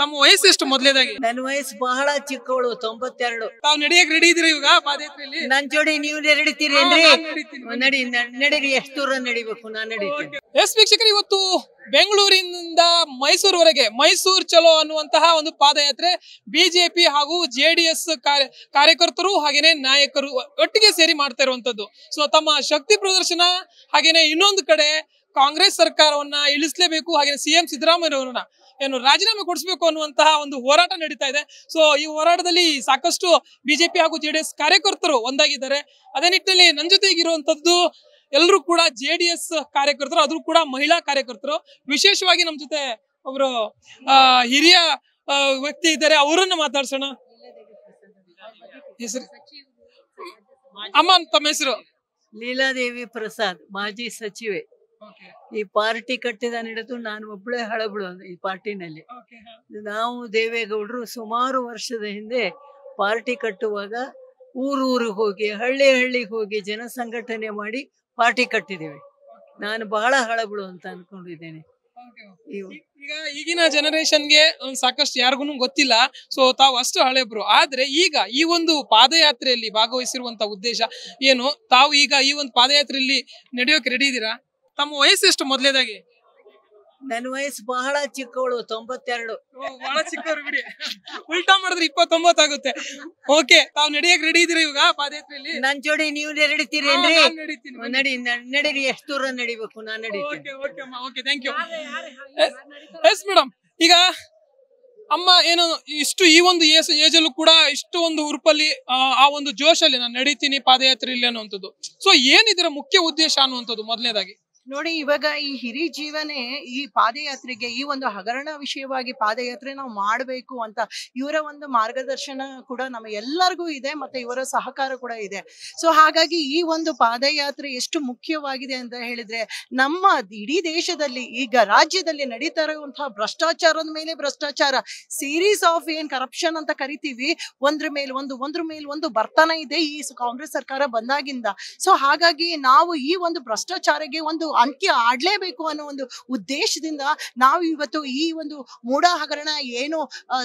ತಮ್ಮ ವಯಸ್ಸು ಎಷ್ಟು ಮೊದಲೇದಾಗಿ ನನ್ನ ವಯಸ್ಸು ಬಹಳ ಚಿಕ್ಕವಳು ತೊಂಬತ್ತೆರಡು ತಾವು ನಡೆಯಕ್ ರೆಡಿ ಇದ್ರಿ ಇವಾಗ ಪಾದಯಾತ್ರೆಯಲ್ಲಿ ನನ್ ಜೋಡಿ ನೀವು ನಡೀತೀರಿ ಅಂದ್ರೆ ನಡಿ ನಡೀರಿ ಎಷ್ಟು ದೂರ ನಡಿಬೇಕು ನಾನ್ ನಡೀತೀನಿ ಎಸ್ ವೀಕ್ಷಕರು ಇವತ್ತು ಬೆಂಗಳೂರಿನಿಂದ ಮೈಸೂರುವರೆಗೆ ಮೈಸೂರು ಚಲೋ ಅನ್ನುವಂತಹ ಒಂದು ಪಾದಯಾತ್ರೆ ಬಿಜೆಪಿ ಹಾಗೂ ಜೆ ಡಿ ಎಸ್ ಕಾರ್ಯಕರ್ತರು ಹಾಗೇನೆ ನಾಯಕರು ಒಟ್ಟಿಗೆ ಸೇರಿ ಮಾಡ್ತಾ ಇರುವಂತದ್ದು ಸೊ ತಮ್ಮ ಶಕ್ತಿ ಪ್ರದರ್ಶನ ಹಾಗೇನೆ ಇನ್ನೊಂದು ಕಡೆ ಕಾಂಗ್ರೆಸ್ ಸರ್ಕಾರವನ್ನ ಇಳಿಸಲೇಬೇಕು ಹಾಗೆ ಸಿಎಂ ಸಿದ್ದರಾಮಯ್ಯ ಅವರನ್ನ ಏನು ರಾಜೀನಾಮೆ ಕೊಡಿಸಬೇಕು ಅನ್ನುವಂತಹ ಒಂದು ಹೋರಾಟ ನಡೀತಾ ಇದೆ ಸೊ ಈ ಹೋರಾಟದಲ್ಲಿ ಸಾಕಷ್ಟು ಬಿಜೆಪಿ ಹಾಗೂ ಜೆಡಿಎಸ್ ಕಾರ್ಯಕರ್ತರು ಒಂದಾಗಿದ್ದಾರೆ ಅದೇ ನಿಟ್ಟಿನಲ್ಲಿ ನನ್ನ ಜೊತೆಗಿರುವಂತದ್ದು ಎಲ್ಲರೂ ಕೂಡ ಜೆ ಡಿ ಎಸ್ ಕಾರ್ಯಕರ್ತರು ಅದು ಕೂಡ ಮಹಿಳಾ ಕಾರ್ಯಕರ್ತರು ವಿಶೇಷವಾಗಿ ನಮ್ಮ ಜೊತೆ ಅವರು ಹಿರಿಯ ವ್ಯಕ್ತಿ ಇದ್ದಾರೆ ಅವರನ್ನ ಮಾತಾಡ್ಸೋಣ ಹೆಸರು ಅಮ್ಮ ತಮ್ಮ ಹೆಸರು ಲೀಲಾದೇವಿ ಪ್ರಸಾದ್ ಮಾಜಿ ಸಚಿವೆ ಈ ಪಾರ್ಟಿ ಕಟ್ಟಿದ ಹಿಡಿದು ನಾನು ಒಬ್ಬಳೇ ಹಳಬಳು ಈ ಪಾರ್ಟಿನಲ್ಲಿ ನಾವು ದೇವೇಗೌಡರು ಸುಮಾರು ವರ್ಷದ ಹಿಂದೆ ಪಾರ್ಟಿ ಕಟ್ಟುವಾಗ ಊರೂರಿಗೆ ಹೋಗಿ ಹಳ್ಳಿ ಹಳ್ಳಿಗೆ ಹೋಗಿ ಜನ ಸಂಘಟನೆ ಮಾಡಿ ಪಾರ್ಟಿ ಕಟ್ಟಿದ್ದೇವೆ ನಾನು ಬಹಳ ಹಳಬಳು ಅಂತ ಅನ್ಕೊಂಡಿದ್ದೇನೆ ಈಗ ಈಗಿನ ಜನರೇಷನ್ಗೆ ಸಾಕಷ್ಟು ಯಾರಿಗೂ ಗೊತ್ತಿಲ್ಲ ಸೊ ತಾವು ಅಷ್ಟು ಹಳೆಬ್ರು ಆದ್ರೆ ಈಗ ಈ ಒಂದು ಪಾದಯಾತ್ರೆಯಲ್ಲಿ ಭಾಗವಹಿಸಿರುವಂತ ಉದ್ದೇಶ ಏನು ತಾವು ಈಗ ಈ ಒಂದು ಪಾದಯಾತ್ರೆಯಲ್ಲಿ ನಡೆಯೋಕೆ ರೆಡಿ ಇದ್ದೀರಾ ತಮ್ಮ ವಯಸ್ಸು ಎಷ್ಟು ಮೊದಲೇದಾಗಿ ನನ್ನ ವಯಸ್ಸು ಬಹಳ ಚಿಕ್ಕವಳು ತೊಂಬತ್ತೆರಡು ಬಹಳ ಚಿಕ್ಕವರು ಬಿಡಿ ಉಲ್ಟಾ ಮಾಡಿದ್ರೆ ಆಗುತ್ತೆ ಓಕೆ ತಾವು ನಡೆಯಕ್ ರೆಡಿ ಇದ್ರಿ ಇವಾಗ ಪಾದಯಾತ್ರೆಯಲ್ಲಿ ನನ್ ಜೋಡಿ ನೀವು ನಡೀತೀರಿ ನಡಿ ನಡೀರಿ ಎಷ್ಟು ದೂರ ನಡಿಬೇಕು ನಾನ್ ನಡೀತೀನಿ okay thank you yes madam ಈಗ ಅಮ್ಮ ಏನು ಇಷ್ಟು ಈ ಒಂದು ಏಸ್ ಏಜಲ್ಲೂ ಕೂಡ ಇಷ್ಟು ಒಂದು ಉರುಪಲ್ಲಿ ಆ ಒಂದು ಜೋಶಲ್ಲಿ ನಾನು ನಡೀತೀನಿ ಪಾದಯಾತ್ರೆಯಲ್ಲಿ ಅನ್ನುವಂಥದ್ದು ಸೊ ಏನಿದ್ರ ಮುಖ್ಯ ಉದ್ದೇಶ ಅನ್ನುವಂಥದ್ದು ಮೊದಲನೇದಾಗಿ ನೋಡಿ ಇವಾಗ ಈ ಹಿರಿ ಜೀವನೇ ಈ ಪಾದಯಾತ್ರೆಗೆ ಈ ಒಂದು ಹಗರಣ ವಿಷಯವಾಗಿ ಪಾದಯಾತ್ರೆ ನಾವು ಮಾಡಬೇಕು ಅಂತ ಇವರ ಒಂದು ಮಾರ್ಗದರ್ಶನ ಕೂಡ ನಮ್ಮ ಎಲ್ಲರಿಗೂ ಇದೆ ಮತ್ತೆ ಇವರ ಸಹಕಾರ ಕೂಡ ಇದೆ ಸೊ ಹಾಗಾಗಿ ಈ ಒಂದು ಪಾದಯಾತ್ರೆ ಎಷ್ಟು ಮುಖ್ಯವಾಗಿದೆ ಅಂತ ಹೇಳಿದ್ರೆ ನಮ್ಮ ಇಡೀ ದೇಶದಲ್ಲಿ ಈಗ ರಾಜ್ಯದಲ್ಲಿ ನಡೀತಾ ಇರುವಂತಹ ಭ್ರಷ್ಟಾಚಾರದ ಮೇಲೆ ಭ್ರಷ್ಟಾಚಾರ ಸೀರೀಸ್ ಆಫ್ ಏನ್ ಕರಪ್ಷನ್ ಅಂತ ಕರಿತೀವಿ ಒಂದ್ರ ಮೇಲೆ ಒಂದು ಒಂದ್ರ ಮೇಲೆ ಒಂದು ಬರ್ತಾನೆ ಇದೆ ಈ ಕಾಂಗ್ರೆಸ್ ಸರ್ಕಾರ ಬಂದಾಗಿಂದ ಸೊ ಹಾಗಾಗಿ ನಾವು ಈ ಒಂದು ಭ್ರಷ್ಟಾಚಾರಕ್ಕೆ ಒಂದು ಅಂಕಿ ಆಡಲೇಬೇಕು ಅನ್ನೋ ಒಂದು ಉದ್ದೇಶದಿಂದ ನಾವು ಇವತ್ತು ಈ ಒಂದು ಮೂಡ ಹಗರಣ ಏನು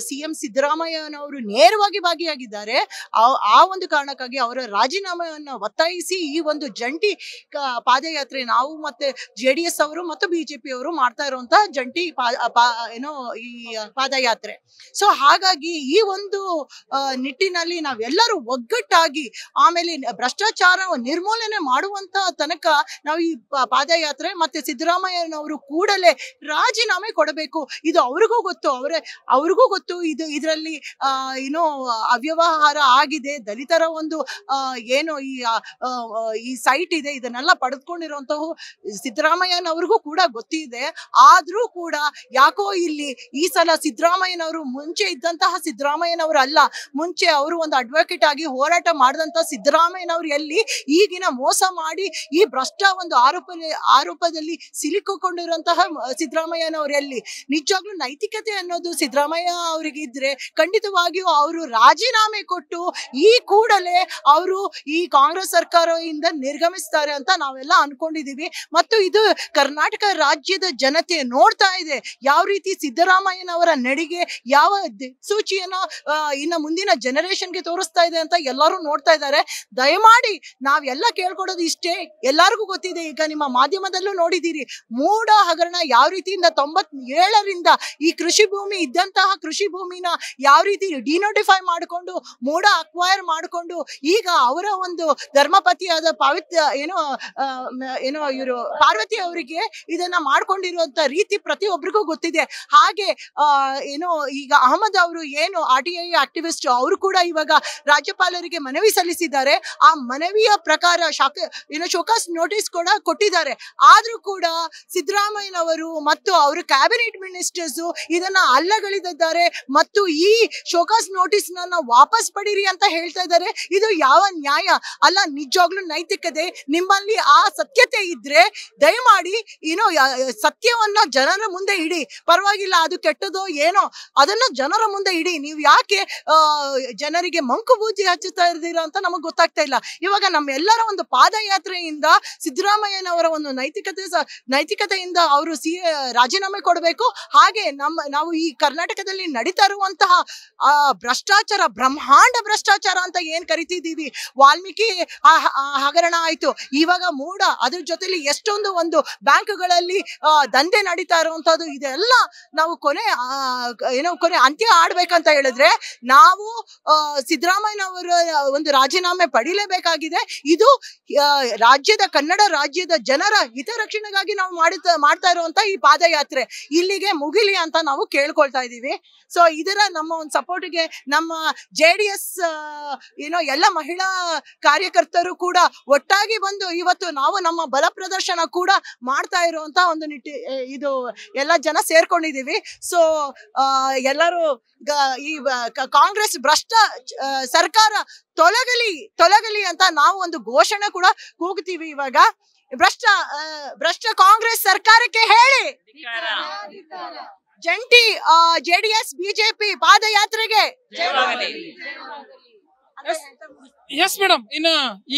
ಸಿ ಎಂ ಸಿದ್ದರಾಮಯ್ಯನವರು ನೇರವಾಗಿ ಭಾಗಿಯಾಗಿದ್ದಾರೆ ಆ ಒಂದು ಕಾರಣಕ್ಕಾಗಿ ಅವರ ರಾಜೀನಾಮೆಯನ್ನು ಒತ್ತಾಯಿಸಿ ಈ ಒಂದು ಜಂಟಿ ಪಾದಯಾತ್ರೆ ನಾವು ಮತ್ತೆ ಜೆ ಡಿ ಎಸ್ ಅವರು ಮತ್ತು ಬಿಜೆಪಿ ಅವರು ಮಾಡ್ತಾ ಇರುವಂತಹ ಜಂಟಿ ಏನೋ ಈ ಪಾದಯಾತ್ರೆ ಸೊ ಹಾಗಾಗಿ ಈ ಒಂದು ನಿಟ್ಟಿನಲ್ಲಿ ನಾವೆಲ್ಲರೂ ಒಗ್ಗಟ್ಟಾಗಿ ಆಮೇಲೆ ಭ್ರಷ್ಟಾಚಾರ ನಿರ್ಮೂಲನೆ ಮಾಡುವಂತ ತನಕ ನಾವು ಈ ಪಾದಯಾತ್ರೆ ಯಾತ್ರೆ ಮತ್ತೆ ಸಿದ್ದರಾಮಯ್ಯನವರು ಕೂಡಲೇ ರಾಜೀನಾಮೆ ಕೊಡಬೇಕು ಇದು ಅವ್ರಿಗೂ ಗೊತ್ತು ಅವರೇ ಅವ್ರಿಗೂ ಗೊತ್ತು ಇದು ಇದರಲ್ಲಿ ಏನೋ ಅವ್ಯವಹಾರ ಆಗಿದೆ ದಲಿತರ ಒಂದು ಏನು ಈ ಈ ಸೈಟ್ ಇದೆ ಇದನ್ನೆಲ್ಲ ಪಡೆದುಕೊಂಡಿರುವಂತಹ ಸಿದ್ದರಾಮಯ್ಯನವ್ರಿಗೂ ಕೂಡ ಗೊತ್ತಿದೆ ಆದರೂ ಕೂಡ ಯಾಕೋ ಇಲ್ಲಿ ಈ ಸಲ ಸಿದ್ದರಾಮಯ್ಯನವರು ಮುಂಚೆ ಇದ್ದಂತಹ ಸಿದ್ದರಾಮಯ್ಯನವರು ಅಲ್ಲ ಮುಂಚೆ ಅವರು ಒಂದು ಅಡ್ವೊಕೇಟ್ ಆಗಿ ಹೋರಾಟ ಮಾಡಿದಂಥ ಸಿದ್ದರಾಮಯ್ಯನವರು ಎಲ್ಲಿ ಈಗಿನ ಮೋಸ ಮಾಡಿ ಈ ಭ್ರಷ್ಟ ಒಂದು ಆರೋಪ ಆರೋಪದಲ್ಲಿ ಸಿಲುಕಿಕೊಂಡಿರುವಂತಹ ಸಿದ್ದರಾಮಯ್ಯನವರು ನಿಜವಾಗ್ಲೂ ನೈತಿಕತೆ ಅನ್ನೋದು ಸಿದ್ದರಾಮಯ್ಯ ಅವರಿಗಿದ್ರೆ ಖಂಡಿತವಾಗಿಯೂ ಅವರು ರಾಜೀನಾಮೆ ಕೊಟ್ಟು ಈ ಕೂಡಲೇ ಅವರು ಈ ಕಾಂಗ್ರೆಸ್ ಸರ್ಕಾರದಿಂದ ನಿರ್ಗಮಿಸ್ತಾರೆ ಅಂತ ನಾವೆಲ್ಲ ಅನ್ಕೊಂಡಿದೀವಿ ಮತ್ತು ಇದು ಕರ್ನಾಟಕ ರಾಜ್ಯದ ಜನತೆ ನೋಡ್ತಾ ಇದೆ ಯಾವ ರೀತಿ ಸಿದ್ದರಾಮಯ್ಯನವರ ನಡಿಗೆ ಯಾವ ದಿಕ್ಸೂಚಿಯನ್ನು ಇನ್ನು ಮುಂದಿನ ಜನರೇಷನ್ಗೆ ತೋರಿಸ್ತಾ ಇದೆ ಅಂತ ಎಲ್ಲರೂ ನೋಡ್ತಾ ಇದ್ದಾರೆ ದಯಮಾಡಿ ನಾವೆಲ್ಲ ಕೇಳ್ಕೊಡೋದು ಇಷ್ಟೇ ಎಲ್ಲರಿಗೂ ಗೊತ್ತಿದೆ ಈಗ ನಿಮ್ಮ ಮಾಧ್ಯಮ ಮಾಧ್ಯಮದಲ್ಲೂ ನೋಡಿದ್ದೀರಿ ಮೂಡ ಹಗರಣ ಯಾವ ರೀತಿಯಿಂದ ತೊಂಬತ್ ಏಳರಿಂದ ಈ ಕೃಷಿ ಭೂಮಿ ಇದ್ದಂತಹ ಕೃಷಿ ಭೂಮಿನ ಯಾವ ರೀತಿ ಡಿನೋಟಿಫೈ ಮಾಡಿಕೊಂಡು ಮೂಡ ಅಕ್ವೈರ್ ಮಾಡಿಕೊಂಡು ಈಗ ಅವರ ಒಂದು ಧರ್ಮಪತಿಯಾದ ಪಾವಿತ್ರ ಏನೋ ಏನೋ ಇವರು ಪಾರ್ವತಿ ಅವರಿಗೆ ಇದನ್ನ ಮಾಡ್ಕೊಂಡಿರುವಂತ ರೀತಿ ಪ್ರತಿಯೊಬ್ಬರಿಗೂ ಗೊತ್ತಿದೆ ಹಾಗೆ ಏನೋ ಈಗ ಅಹಮದ್ ಅವರು ಏನು ಆರ್ ಟಿ ಐ ಆಕ್ಟಿವಿಸ್ಟ್ ಅವರು ಕೂಡ ಇವಾಗ ರಾಜ್ಯಪಾಲರಿಗೆ ಮನವಿ ಸಲ್ಲಿಸಿದ್ದಾರೆ ಆ ಮನವಿಯ ಪ್ರಕಾರ ಶಾಖ ಏನೋ ಶೋಕಾಸ್ ನೋಟಿಸ್ ಕೂಡ ಕೊಟ್ಟಿದ್ದಾರೆ ಆದ್ರೂ ಕೂಡ ಸಿದ್ದರಾಮಯ್ಯನವರು ಮತ್ತು ಅವರ ಕ್ಯಾಬಿನೆಟ್ ಮಿನಿಸ್ಟರ್ಸ್ ಇದನ್ನ ಅಲ್ಲಗಳಿದ್ದಾರೆ ಮತ್ತು ಈ ಶೋಕಾಸ್ ನೋಟಿಸ್ ನ ವಾಪಸ್ ಪಡೀರಿ ಅಂತ ಹೇಳ್ತಾ ಇದ್ದಾರೆ ಇದು ಯಾವ ನ್ಯಾಯ ಅಲ್ಲ ನಿಜವಾಗ್ಲೂ ನೈತಿಕತೆ ನಿಮ್ಮಲ್ಲಿ ಆ ಸತ್ಯತೆ ಇದ್ರೆ ದಯಮಾಡಿ ಏನೋ ಸತ್ಯವನ್ನ ಜನರ ಮುಂದೆ ಇಡಿ ಪರವಾಗಿಲ್ಲ ಅದು ಕೆಟ್ಟದೋ ಏನೋ ಅದನ್ನ ಜನರ ಮುಂದೆ ಇಡಿ ನೀವು ಯಾಕೆ ಜನರಿಗೆ ಮಂಕು ಬೂಜಿ ಹಚ್ಚುತ್ತಾ ಇರ್ದಿರ ಅಂತ ನಮಗೆ ಗೊತ್ತಾಗ್ತಾ ಇಲ್ಲ ಇವಾಗ ನಮ್ಮೆಲ್ಲರ ಒಂದು ಪಾದಯಾತ್ರೆಯಿಂದ ಸಿದ್ದರಾಮಯ್ಯನವರ ಒಂದು ನೈತಿಕತೆ ನೈತಿಕತೆಯಿಂದ ಅವರು ಸಿ ರಾಜೀನಾಮೆ ಕೊಡಬೇಕು ಹಾಗೆ ನಮ್ಮ ನಾವು ಈ ಕರ್ನಾಟಕದಲ್ಲಿ ನಡೀತಾ ಇರುವಂತಹ ಭ್ರಷ್ಟಾಚಾರ ಬ್ರಹ್ಮಾಂಡ ಭ್ರಷ್ಟಾಚಾರ ಅಂತ ಏನ್ ಕರಿತಿದ್ದೀವಿ ವಾಲ್ಮೀಕಿ ಹಗರಣ ಆಯ್ತು ಇವಾಗ ಮೂಡ ಅದ್ರ ಜೊತೆಲಿ ಎಷ್ಟೊಂದು ಒಂದು ಬ್ಯಾಂಕ್ಗಳಲ್ಲಿ ದಂಧೆ ನಡೀತಾ ಇರುವಂತದ್ದು ಇದೆಲ್ಲ ನಾವು ಕೊನೆ ಏನೋ ಕೊನೆ ಅಂತ್ಯ ಆಡ್ಬೇಕಂತ ಹೇಳಿದ್ರೆ ನಾವು ಸಿದ್ದರಾಮಯ್ಯನವರ ಒಂದು ರಾಜೀನಾಮೆ ಪಡಿಲೇಬೇಕಾಗಿದೆ ಇದು ರಾಜ್ಯದ ಕನ್ನಡ ರಾಜ್ಯದ ಜನರ ಹಿತರಕ್ಷಣೆಗಾಗಿ ನಾವು ಮಾಡ್ತಾ ಇರುವಂತ ಈ ಪಾದಯಾತ್ರೆ ಇಲ್ಲಿಗೆ ಮುಗಿಲಿ ಅಂತ ನಾವು ಕೇಳ್ಕೊಳ್ತಾ ಇದೀವಿ ಸೊ ಇದರ ನಮ್ಮ ಒಂದು ಸಪೋರ್ಟ್ಗೆ ನಮ್ಮ ಜೆ ಡಿ ಎಸ್ ಏನೋ ಎಲ್ಲ ಮಹಿಳಾ ಕಾರ್ಯಕರ್ತರು ಕೂಡ ಒಟ್ಟಾಗಿ ಬಂದು ಇವತ್ತು ನಾವು ನಮ್ಮ ಬಲ ಪ್ರದರ್ಶನ ಕೂಡ ಮಾಡ್ತಾ ಇರುವಂತ ಒಂದು ನಿಟ್ಟಿ ಇದು ಎಲ್ಲ ಜನ ಸೇರ್ಕೊಂಡಿದೀವಿ ಸೊ ಎಲ್ಲರೂ ಈ ಕಾಂಗ್ರೆಸ್ ಭ್ರಷ್ಟ ಸರ್ಕಾರ ತೊಲಗಲಿ ತೊಲಗಲಿ ಅಂತ ನಾವು ಒಂದು ಘೋಷಣೆ ಕೂಡ ಕೂಗ್ತೀವಿ ಇವಾಗ ಭ್ರಷ್ಟ ಭ್ರಷ್ಟ ಕಾಂಗ್ರೆಸ್ ಸರ್ಕಾರಕ್ಕೆ ಹೇಳಿ ಜಂಟಿ ಜೆಡಿಎಸ್ ಬಿಜೆಪಿ ಪಾದಯಾತ್ರೆಗೆ ಎಸ್ ಮೇಡಮ್ ಇನ್ನ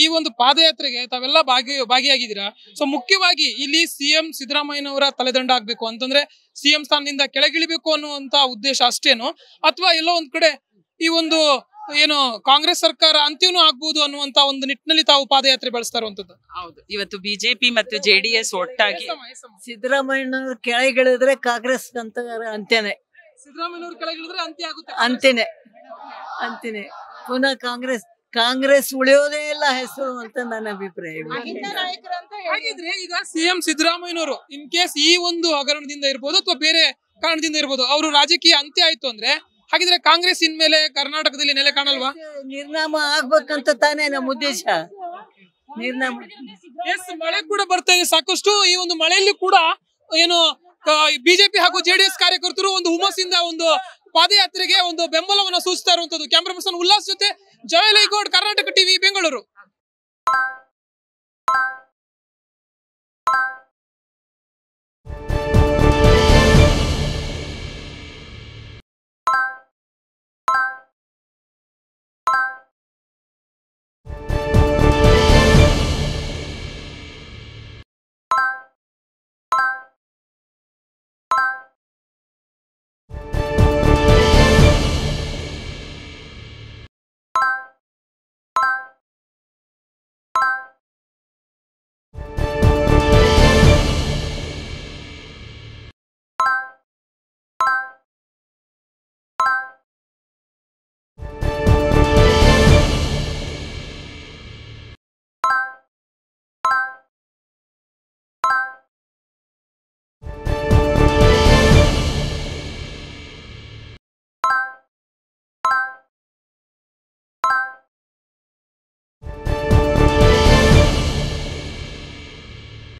ಈ ಒಂದು ಪಾದಯಾತ್ರೆಗೆ ತಾವೆಲ್ಲ ಭಾಗಿ ಭಾಗಿಯಾಗಿದ್ದೀರಾ ಸೊ ಮುಖ್ಯವಾಗಿ ಇಲ್ಲಿ ಸಿಎಂ ಸಿದ್ದರಾಮಯ್ಯನವರ ತಲೆದಂಡ ಆಗ್ಬೇಕು ಅಂತಂದ್ರೆ ಸಿಎಂ ಸ್ಥಾನದಿಂದ ಕೆಳಗಿಳಿಬೇಕು ಅನ್ನುವಂತ ಉದ್ದೇಶ ಅಷ್ಟೇನು ಅಥವಾ ಎಲ್ಲೋ ಒಂದ್ ಕಡೆ ಈ ಒಂದು ಏನು ಕಾಂಗ್ರೆಸ್ ಸರ್ಕಾರ ಅಂತ್ಯನೂ ಆಗ್ಬಹುದು ಅನ್ನುವಂತ ಒಂದು ನಿಟ್ಟಿನಲ್ಲಿ ತಾವು ಪಾದಯಾತ್ರೆ ಬಳಸ್ತಾರ ಹೌದು ಇವತ್ತು ಬಿಜೆಪಿ ಮತ್ತು ಜೆಡಿಎಸ್ ಒಟ್ಟಾಗಿ ಸಿದ್ದರಾಮಯ್ಯ ಕೆಳಗಿಳಿದ್ರೆ ಕಾಂಗ್ರೆಸ್ ಅಂತ ಅಂತೇನೆ ಕೆಳಗಿಳಿದ್ರೆ ಅಂತ್ಯ ಆಗುತ್ತೆ ಅಂತೇನೆ ಅಂತೇನೆ ಪುನಃ ಕಾಂಗ್ರೆಸ್ ಕಾಂಗ್ರೆಸ್ ಉಳಿಯೋದೇ ಇಲ್ಲ ಹೆಸರು ಅಂತ ನನ್ನ ಅಭಿಪ್ರಾಯ ಈಗ ಸಿಎಂ ಸಿದ್ದರಾಮಯ್ಯನವರು ಇನ್ ಕೇಸ್ ಈ ಒಂದು ಹಗರಣದಿಂದ ಇರ್ಬೋದು ಅಥವಾ ಬೇರೆ ಕಾರಣದಿಂದ ಇರ್ಬೋದು ಅವರು ರಾಜಕೀಯ ಅಂತ್ಯ ಆಯ್ತು ಅಂದ್ರೆ ಹಾಗಿದ್ರೆ ಕಾಂಗ್ರೆಸ್ ಇನ್ಮೇಲೆ ಕರ್ನಾಟಕದಲ್ಲಿ ನೆಲೆ ಕಾಣಲ್ವಾ ನಿರ್ನಾಮ ಆಗ್ಬೇಕಂತ ತಾನೇ ನಮ್ಮ ಉದ್ದೇಶ ನಿರ್ನಾಮ ಮಳೆ ಕೂಡ ಬರ್ತಾ ಇದೆ ಸಾಕಷ್ಟು ಈ ಒಂದು ಮಳೆಯಲ್ಲಿ ಕೂಡ ಏನು ಬಿಜೆಪಿ ಹಾಗೂ ಜೆಡಿಎಸ್ ಕಾರ್ಯಕರ್ತರು ಒಂದು ಹುಮಸ್ಸಿಂದ ಒಂದು ಪಾದಯಾತ್ರೆಗೆ ಒಂದು ಬೆಂಬಲವನ್ನು ಸೂಚಿಸ್ತಾ ಇರುವಂತದ್ದು ಕ್ಯಾಮ್ರಾ ಪರ್ಸನ್ ಉಲ್ಲಾಸ್ ಜೊತೆ ಜಯಲೈಗೌಡ್ ಕರ್ನಾಟಕ ಟಿವಿ ಬೆಂಗಳೂರು